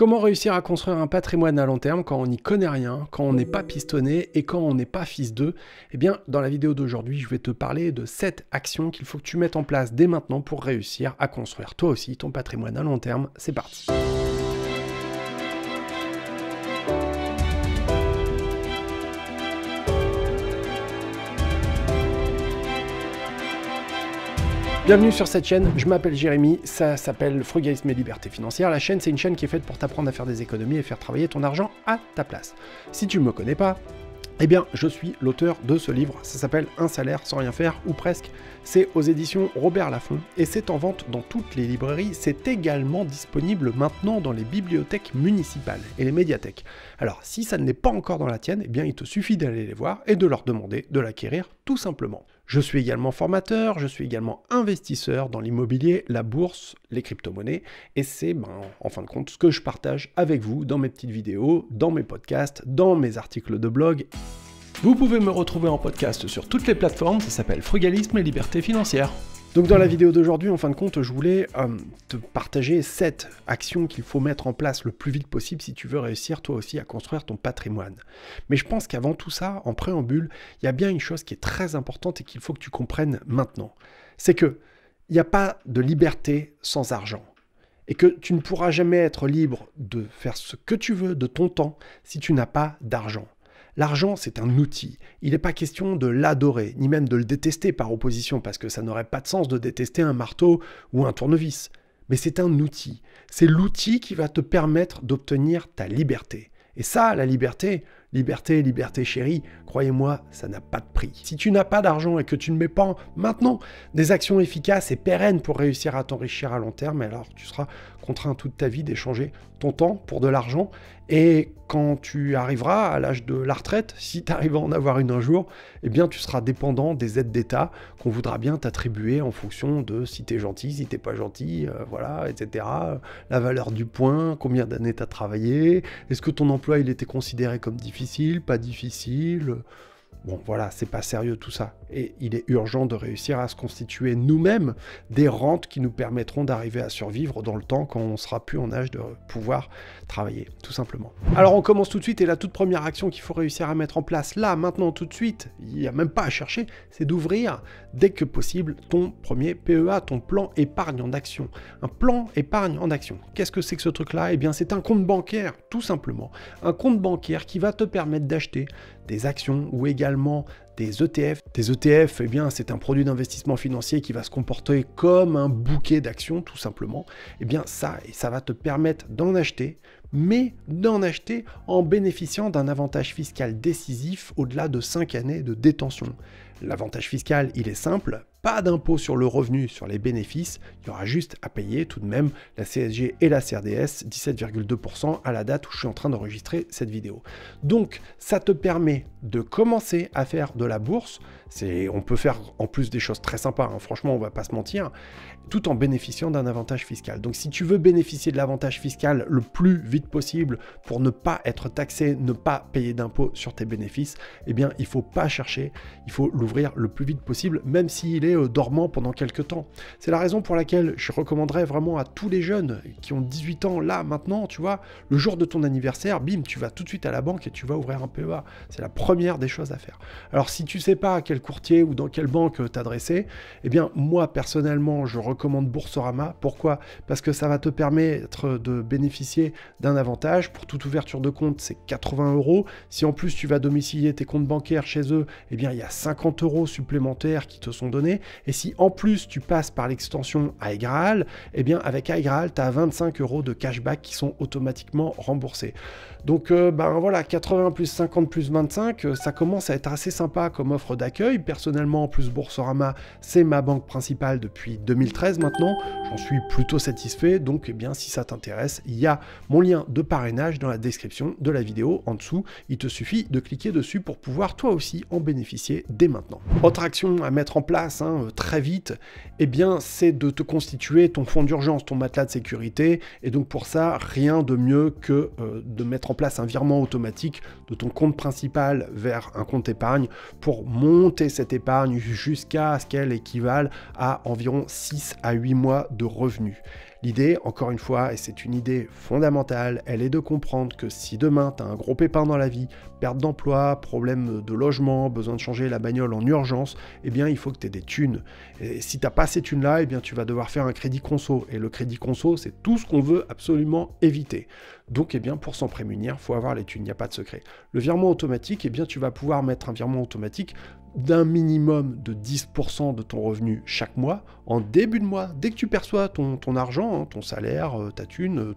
Comment réussir à construire un patrimoine à long terme quand on n'y connaît rien, quand on n'est pas pistonné et quand on n'est pas fils d'eux Eh bien, dans la vidéo d'aujourd'hui, je vais te parler de 7 actions qu'il faut que tu mettes en place dès maintenant pour réussir à construire toi aussi ton patrimoine à long terme. C'est parti. Bienvenue sur cette chaîne, je m'appelle Jérémy, ça s'appelle Frugalisme et Liberté Financière. La chaîne, c'est une chaîne qui est faite pour t'apprendre à faire des économies et faire travailler ton argent à ta place. Si tu ne me connais pas, eh bien, je suis l'auteur de ce livre, ça s'appelle Un salaire sans rien faire, ou presque. C'est aux éditions Robert Laffont, et c'est en vente dans toutes les librairies, c'est également disponible maintenant dans les bibliothèques municipales et les médiathèques. Alors, si ça ne l'est pas encore dans la tienne, eh bien, il te suffit d'aller les voir et de leur demander de l'acquérir, tout simplement. Je suis également formateur, je suis également investisseur dans l'immobilier, la bourse, les crypto-monnaies, et c'est ben, en fin de compte ce que je partage avec vous dans mes petites vidéos, dans mes podcasts, dans mes articles de blog. Vous pouvez me retrouver en podcast sur toutes les plateformes, ça s'appelle Frugalisme et Liberté financière. Donc dans la vidéo d'aujourd'hui, en fin de compte, je voulais euh, te partager 7 actions qu'il faut mettre en place le plus vite possible si tu veux réussir toi aussi à construire ton patrimoine. Mais je pense qu'avant tout ça, en préambule, il y a bien une chose qui est très importante et qu'il faut que tu comprennes maintenant. C'est que il n'y a pas de liberté sans argent. Et que tu ne pourras jamais être libre de faire ce que tu veux de ton temps si tu n'as pas d'argent. L'argent, c'est un outil. Il n'est pas question de l'adorer, ni même de le détester par opposition, parce que ça n'aurait pas de sens de détester un marteau ou un tournevis. Mais c'est un outil. C'est l'outil qui va te permettre d'obtenir ta liberté. Et ça, la liberté, liberté, liberté chérie, croyez-moi, ça n'a pas de prix. Si tu n'as pas d'argent et que tu ne mets pas maintenant des actions efficaces et pérennes pour réussir à t'enrichir à long terme, alors tu seras contraint toute ta vie d'échanger ton temps pour de l'argent et quand tu arriveras à l'âge de la retraite, si tu arrives à en avoir une un jour, eh bien tu seras dépendant des aides d'État qu'on voudra bien t'attribuer en fonction de si tu es gentil, si t'es pas gentil, euh, voilà, etc. La valeur du point, combien d'années tu as travaillé, est-ce que ton emploi il était considéré comme difficile, pas difficile, Bon voilà, c'est pas sérieux tout ça. Et il est urgent de réussir à se constituer nous-mêmes des rentes qui nous permettront d'arriver à survivre dans le temps quand on sera plus en âge de pouvoir travailler, tout simplement. Alors on commence tout de suite et la toute première action qu'il faut réussir à mettre en place là, maintenant, tout de suite, il n'y a même pas à chercher, c'est d'ouvrir dès que possible ton premier PEA, ton plan épargne en action. Un plan épargne en action. Qu'est-ce que c'est que ce truc-là Eh bien c'est un compte bancaire, tout simplement. Un compte bancaire qui va te permettre d'acheter des actions ou également des ETF. Des ETF, eh bien, c'est un produit d'investissement financier qui va se comporter comme un bouquet d'actions, tout simplement. et eh bien, ça, et ça va te permettre d'en acheter, mais d'en acheter en bénéficiant d'un avantage fiscal décisif au-delà de cinq années de détention. L'avantage fiscal, il est simple, pas d'impôt sur le revenu sur les bénéfices, il y aura juste à payer tout de même la CSG et la CRDS 17,2% à la date où je suis en train d'enregistrer cette vidéo. Donc ça te permet de commencer à faire de la bourse, on peut faire en plus des choses très sympas, hein. franchement on va pas se mentir, tout en bénéficiant d'un avantage fiscal. Donc si tu veux bénéficier de l'avantage fiscal le plus vite possible pour ne pas être taxé, ne pas payer d'impôt sur tes bénéfices, eh bien il faut pas chercher, il faut l'ouvrir le plus vite possible, même s'il est euh, dormant pendant quelques temps. C'est la raison pour laquelle je recommanderais vraiment à tous les jeunes qui ont 18 ans là maintenant, tu vois, le jour de ton anniversaire, bim, tu vas tout de suite à la banque et tu vas ouvrir un PEA. C'est la première des choses à faire. Alors si tu sais pas à quel courtier ou dans quelle banque euh, t'adresser, et eh bien moi personnellement, je recommande Boursorama. Pourquoi Parce que ça va te permettre de bénéficier d'un avantage. Pour toute ouverture de compte, c'est 80 euros. Si en plus tu vas domicilier tes comptes bancaires chez eux, et eh bien il y a 50 euros supplémentaires qui te sont donnés. Et si en plus tu passes par l'extension aigral et eh bien avec aigral tu as 25 euros de cashback qui sont automatiquement remboursés. Donc euh, ben voilà, 80 plus 50 plus 25, euh, ça commence à être assez sympa comme offre d'accueil. Personnellement, en plus Boursorama, c'est ma banque principale depuis 2013 maintenant. J'en suis plutôt satisfait. Donc eh bien si ça t'intéresse, il y a mon lien de parrainage dans la description de la vidéo en dessous. Il te suffit de cliquer dessus pour pouvoir toi aussi en bénéficier dès maintenant. Autre action à mettre en place hein, euh, très vite, eh bien c'est de te constituer ton fonds d'urgence, ton matelas de sécurité, et donc pour ça, rien de mieux que euh, de mettre en place un virement automatique de ton compte principal vers un compte épargne pour monter cette épargne jusqu'à ce qu'elle équivale à environ 6 à 8 mois de revenus. L'idée, encore une fois, et c'est une idée fondamentale, elle est de comprendre que si demain tu as un gros pépin dans la vie, perte d'emploi, problème de logement, besoin de changer la bagnole en urgence, eh bien il faut que tu aies des thunes. Et si t'as pas ces thunes-là, eh bien tu vas devoir faire un crédit conso. Et le crédit conso, c'est tout ce qu'on veut absolument éviter. Donc eh bien pour s'en prémunir, faut avoir les thunes, il n'y a pas de secret. Le virement automatique, eh bien tu vas pouvoir mettre un virement automatique d'un minimum de 10% de ton revenu chaque mois, en début de mois, dès que tu perçois ton, argent, hein, ton salaire, euh, ta thune, euh,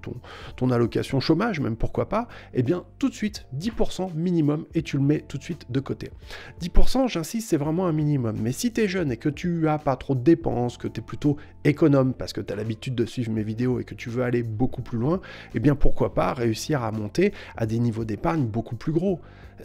ton, allocation chômage, même pourquoi pas, eh bien tout de suite, 10% minimum, et tu le mets tout de suite de côté. 10%, j'insiste, c'est vraiment un minimum. Mais si tu es jeune et que tu as pas trop de dépenses, que tu es plutôt économe parce que tu as l'habitude de suivre mes vidéos et que tu veux aller beaucoup plus loin, eh bien pourquoi pas réussir à monter à des niveaux d'épargne beaucoup plus gros.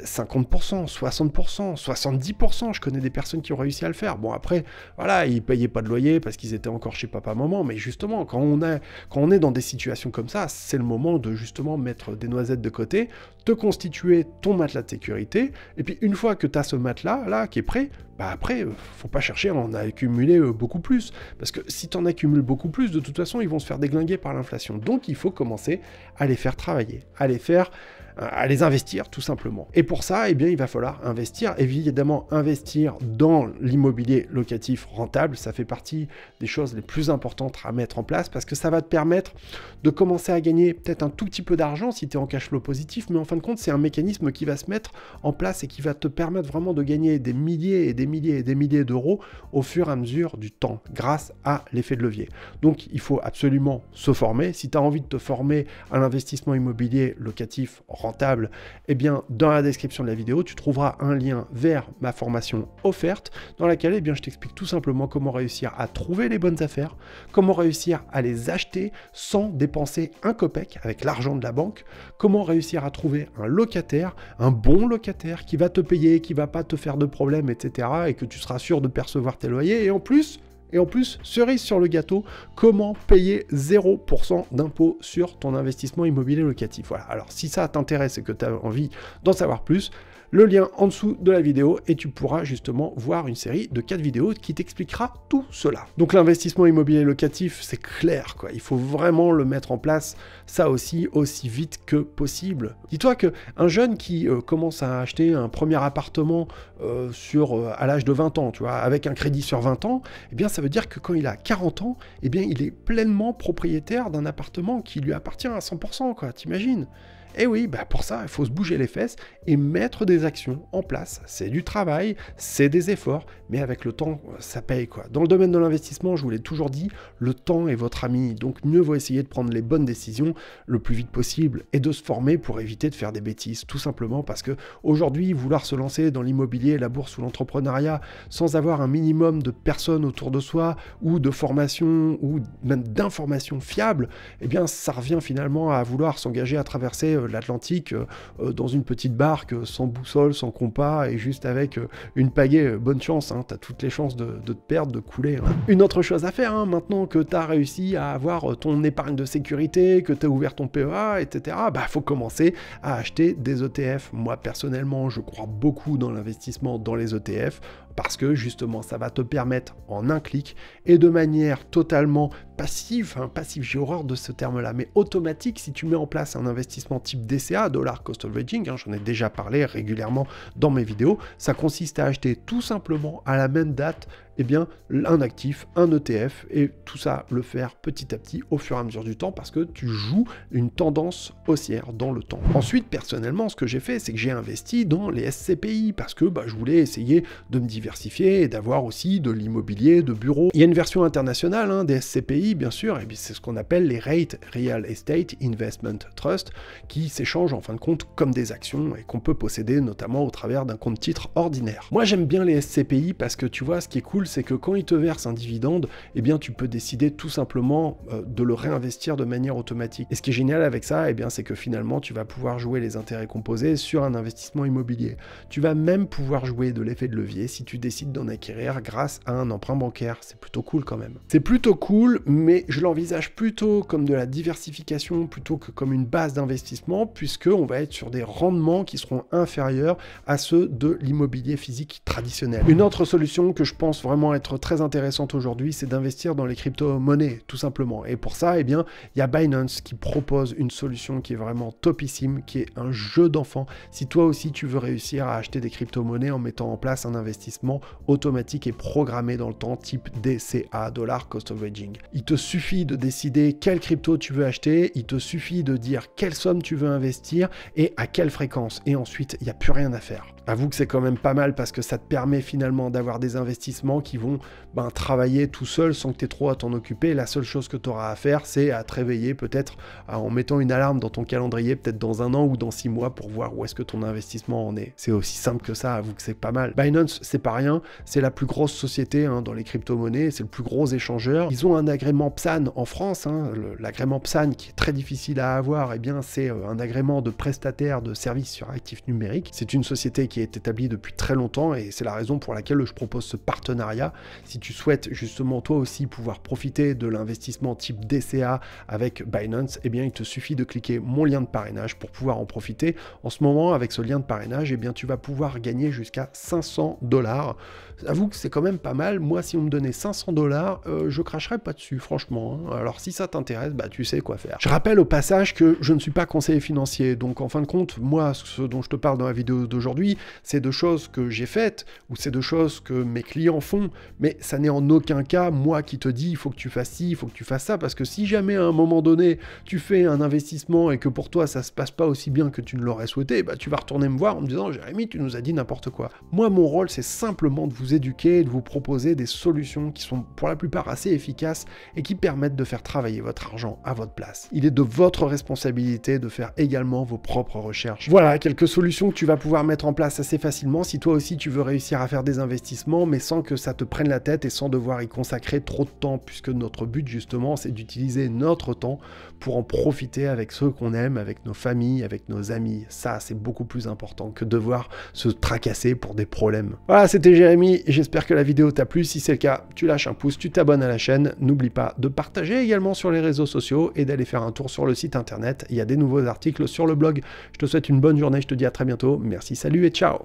50%, 60%, 70%. Je connais des personnes qui ont réussi à le faire. Bon, après, voilà, ils payaient pas de loyer parce qu'ils étaient encore chez papa-maman. Mais justement, quand on, a, quand on est dans des situations comme ça, c'est le moment de justement mettre des noisettes de côté, te constituer ton matelas de sécurité. Et puis, une fois que tu as ce matelas là qui est prêt, bah après, faut pas chercher à en accumuler euh, beaucoup plus. Parce que si tu en accumules beaucoup plus, de toute façon, ils vont se faire déglinguer par l'inflation. Donc, il faut commencer à les faire travailler, à les faire à les investir tout simplement. Et pour ça, eh bien, il va falloir investir. Évidemment, investir dans l'immobilier locatif rentable, ça fait partie des choses les plus importantes à mettre en place parce que ça va te permettre de commencer à gagner peut-être un tout petit peu d'argent si tu es en cash flow positif, mais en fin de compte, c'est un mécanisme qui va se mettre en place et qui va te permettre vraiment de gagner des milliers et des milliers et des milliers d'euros au fur et à mesure du temps grâce à l'effet de levier. Donc, il faut absolument se former. Si tu as envie de te former à l'investissement immobilier locatif rentable, rentable eh bien, dans la description de la vidéo, tu trouveras un lien vers ma formation offerte dans laquelle et eh bien, je t'explique tout simplement comment réussir à trouver les bonnes affaires, comment réussir à les acheter sans dépenser un copec avec l'argent de la banque, comment réussir à trouver un locataire, un bon locataire qui va te payer, qui va pas te faire de problème, etc. et que tu seras sûr de percevoir tes loyers et en plus et en plus, cerise sur le gâteau, comment payer 0% d'impôt sur ton investissement immobilier locatif. Voilà, alors si ça t'intéresse et que tu as envie d'en savoir plus, le lien en dessous de la vidéo et tu pourras justement voir une série de 4 vidéos qui t'expliquera tout cela. Donc l'investissement immobilier locatif, c'est clair quoi, il faut vraiment le mettre en place ça aussi aussi vite que possible. Dis-toi que un jeune qui euh, commence à acheter un premier appartement euh, sur euh, à l'âge de 20 ans, tu vois, avec un crédit sur 20 ans, eh bien ça veut dire que quand il a 40 ans, eh bien il est pleinement propriétaire d'un appartement qui lui appartient à 100 t'imagines et eh oui, bah pour ça, il faut se bouger les fesses et mettre des actions en place. C'est du travail, c'est des efforts, mais avec le temps, euh, ça paye quoi. Dans le domaine de l'investissement, je vous l'ai toujours dit, le temps est votre ami, donc mieux vaut essayer de prendre les bonnes décisions le plus vite possible et de se former pour éviter de faire des bêtises, tout simplement parce que aujourd'hui, vouloir se lancer dans l'immobilier, la bourse ou l'entrepreneuriat sans avoir un minimum de personnes autour de soi ou de formation ou même d'informations fiables, eh bien ça revient finalement à vouloir s'engager à traverser euh, l'Atlantique euh, euh, dans une petite barque, sans boussole, sans compas, et juste avec une pagaie, bonne chance, hein. Tu as toutes les chances de, te perdre, de couler. Hein. Une autre chose à faire, hein, maintenant que t'as réussi à avoir ton épargne de sécurité, que t'as ouvert ton PEA, etc., bah faut commencer à acheter des ETF. Moi personnellement, je crois beaucoup dans l'investissement dans les ETF parce que justement ça va te permettre en un clic et de manière totalement passive, enfin passive j'ai horreur de ce terme là, mais automatique si tu mets en place un investissement type DCA, dollar cost of hein, j'en ai déjà parlé régulièrement dans mes vidéos, ça consiste à acheter tout simplement à la même date eh bien, un actif, un ETF, et tout ça le faire petit à petit au fur et à mesure du temps parce que tu joues une tendance haussière dans le temps. Ensuite, personnellement, ce que j'ai fait, c'est que j'ai investi dans les SCPI parce que bah, je voulais essayer de me diversifier et d'avoir aussi de l'immobilier, de bureaux. Il y a une version internationale hein, des SCPI, bien sûr, et c'est ce qu'on appelle les Rate Real Estate Investment Trust qui s'échangent en fin de compte comme des actions et qu'on peut posséder notamment au travers d'un compte titre ordinaire. Moi, j'aime bien les SCPI parce que tu vois, ce qui est cool, c'est que quand il te verse un dividende, eh bien, tu peux décider tout simplement euh, de le réinvestir de manière automatique. Et ce qui est génial avec ça, eh bien, c'est que finalement, tu vas pouvoir jouer les intérêts composés sur un investissement immobilier. Tu vas même pouvoir jouer de l'effet de levier si tu décides d'en acquérir grâce à un emprunt bancaire. C'est plutôt cool quand même. C'est plutôt cool, mais je l'envisage plutôt comme de la diversification plutôt que comme une base d'investissement, puisque on va être sur des rendements qui seront inférieurs à ceux de l'immobilier physique traditionnel. Une autre solution que je pense vraiment être très intéressante aujourd'hui, c'est d'investir dans les crypto-monnaies, tout simplement. Et pour ça, et eh bien, il y a Binance qui propose une solution qui est vraiment topissime, qui est un jeu d'enfant. Si toi aussi tu veux réussir à acheter des crypto-monnaies en mettant en place un investissement automatique et programmé dans le temps, type DCA, dollar cost of aging. Il te suffit de décider quelle crypto tu veux acheter, il te suffit de dire quelle somme tu veux investir et à quelle fréquence. Et ensuite, il n'y a plus rien à faire. Avoue que c'est quand même pas mal parce que ça te permet finalement d'avoir des investissements qui qui vont ben, travailler tout seul sans que tu aies trop à t'en occuper. La seule chose que tu auras à faire, c'est à te réveiller peut-être en mettant une alarme dans ton calendrier, peut-être dans un an ou dans six mois pour voir où est-ce que ton investissement en est. C'est aussi simple que ça, avoue que c'est pas mal. Binance, c'est pas rien, c'est la plus grosse société hein, dans les crypto-monnaies, c'est le plus gros échangeur. Ils ont un agrément PSAN en France, hein. l'agrément PSAN qui est très difficile à avoir, et eh bien c'est euh, un agrément de prestataire de services sur actifs numériques. C'est une société qui est établie depuis très longtemps et c'est la raison pour laquelle je propose ce partenariat si tu souhaites justement toi aussi pouvoir profiter de l'investissement type DCA avec Binance, eh bien il te suffit de cliquer mon lien de parrainage pour pouvoir en profiter. En ce moment, avec ce lien de parrainage, eh bien tu vas pouvoir gagner jusqu'à 500 dollars. Avoue que c'est quand même pas mal. Moi, si on me donnait 500 dollars, euh, je cracherais pas dessus, franchement. Hein. Alors si ça t'intéresse, bah tu sais quoi faire. Je rappelle au passage que je ne suis pas conseiller financier, donc en fin de compte, moi, ce dont je te parle dans la vidéo d'aujourd'hui, c'est de choses que j'ai faites ou c'est de choses que mes clients font mais ça n'est en aucun cas moi qui te dis il faut que tu fasses ci, il faut que tu fasses ça, parce que si jamais à un moment donné tu fais un investissement et que pour toi ça se passe pas aussi bien que tu ne l'aurais souhaité, bah tu vas retourner me voir en me disant Jérémy, tu nous as dit n'importe quoi. Moi, mon rôle, c'est simplement de vous éduquer et de vous proposer des solutions qui sont pour la plupart assez efficaces et qui permettent de faire travailler votre argent à votre place. Il est de votre responsabilité de faire également vos propres recherches. Voilà quelques solutions que tu vas pouvoir mettre en place assez facilement si toi aussi tu veux réussir à faire des investissements, mais sans que ça ça te prenne la tête et sans devoir y consacrer trop de temps, puisque notre but justement c'est d'utiliser notre temps pour en profiter avec ceux qu'on aime, avec nos familles, avec nos amis. Ça c'est beaucoup plus important que devoir se tracasser pour des problèmes. Voilà, c'était Jérémy, j'espère que la vidéo t'a plu. Si c'est le cas, tu lâches un pouce, tu t'abonnes à la chaîne, n'oublie pas de partager également sur les réseaux sociaux et d'aller faire un tour sur le site internet. Il y a des nouveaux articles sur le blog. Je te souhaite une bonne journée, je te dis à très bientôt. Merci, salut et ciao